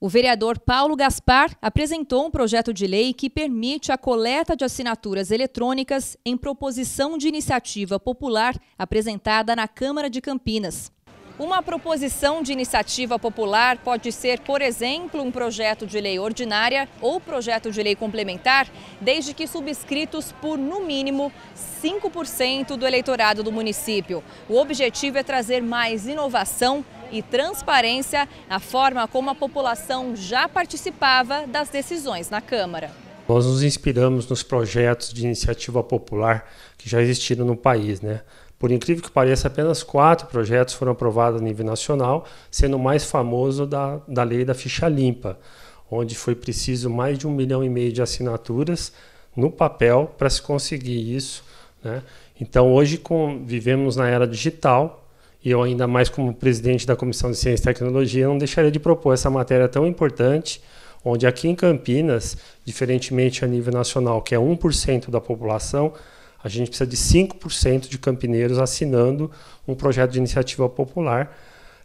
O vereador Paulo Gaspar apresentou um projeto de lei que permite a coleta de assinaturas eletrônicas em proposição de iniciativa popular apresentada na Câmara de Campinas. Uma proposição de iniciativa popular pode ser, por exemplo, um projeto de lei ordinária ou projeto de lei complementar, desde que subscritos por, no mínimo, 5% do eleitorado do município. O objetivo é trazer mais inovação e transparência à forma como a população já participava das decisões na Câmara. Nós nos inspiramos nos projetos de iniciativa popular que já existiram no país, né? Por incrível que pareça, apenas quatro projetos foram aprovados a nível nacional, sendo o mais famoso da, da lei da ficha limpa, onde foi preciso mais de um milhão e meio de assinaturas no papel para se conseguir isso. Né? Então, hoje com, vivemos na era digital, e eu, ainda mais como presidente da Comissão de Ciência e Tecnologia, não deixaria de propor essa matéria tão importante, onde aqui em Campinas, diferentemente a nível nacional, que é 1% da população, a gente precisa de 5% de campineiros assinando um projeto de iniciativa popular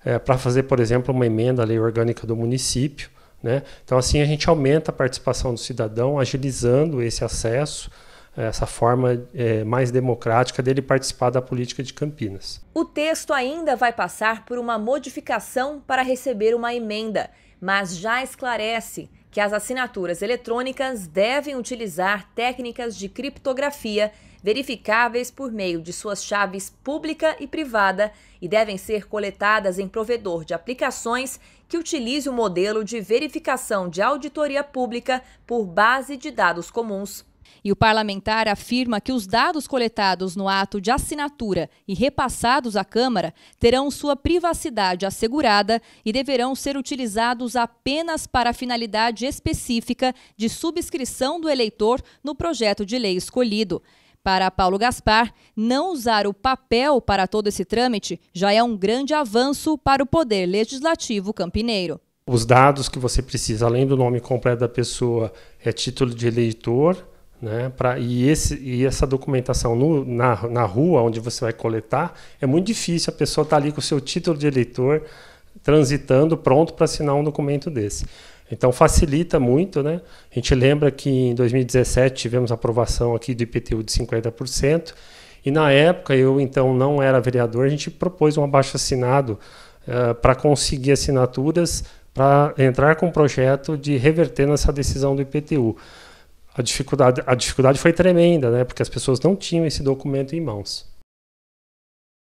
é, eh, para fazer, por exemplo, uma emenda à lei orgânica do município. Né? Então, assim, a gente aumenta a participação do cidadão, agilizando esse acesso eh, essa forma é, mais democrática dele participar da política de Campinas. O texto ainda vai passar por uma modificação para receber uma emenda, mas já esclarece que as assinaturas eletrônicas devem utilizar técnicas de criptografia verificáveis por meio de suas chaves pública e privada e devem ser coletadas em provedor de aplicações que utilize o modelo de verificação de auditoria pública por base de dados comuns e o parlamentar afirma que os dados coletados no ato de assinatura e repassados à Câmara terão sua privacidade assegurada e deverão ser utilizados apenas para a finalidade específica de subscrição do eleitor no projeto de lei escolhido. Para Paulo Gaspar, não usar o papel para todo esse trâmite já é um grande avanço para o poder legislativo campineiro os dados que você precisa, além do nome completo da pessoa, é título de eleitor, né? Pra, e, esse, e essa documentação no, na, na rua, onde você vai coletar, é muito difícil. A pessoa está ali com o seu título de eleitor transitando, pronto para assinar um documento desse. Então facilita muito, né? A gente lembra que em 2017 tivemos aprovação aqui do IPTU de 50%, e na época eu então não era vereador, a gente propôs um abaixo assinado uh, eh, para conseguir assinaturas para entrar com um projeto de reverter nessa decisão do IPTU a dificuldade, a dificuldade foi tremenda, né? Porque as pessoas não tinham esse documento em mãos.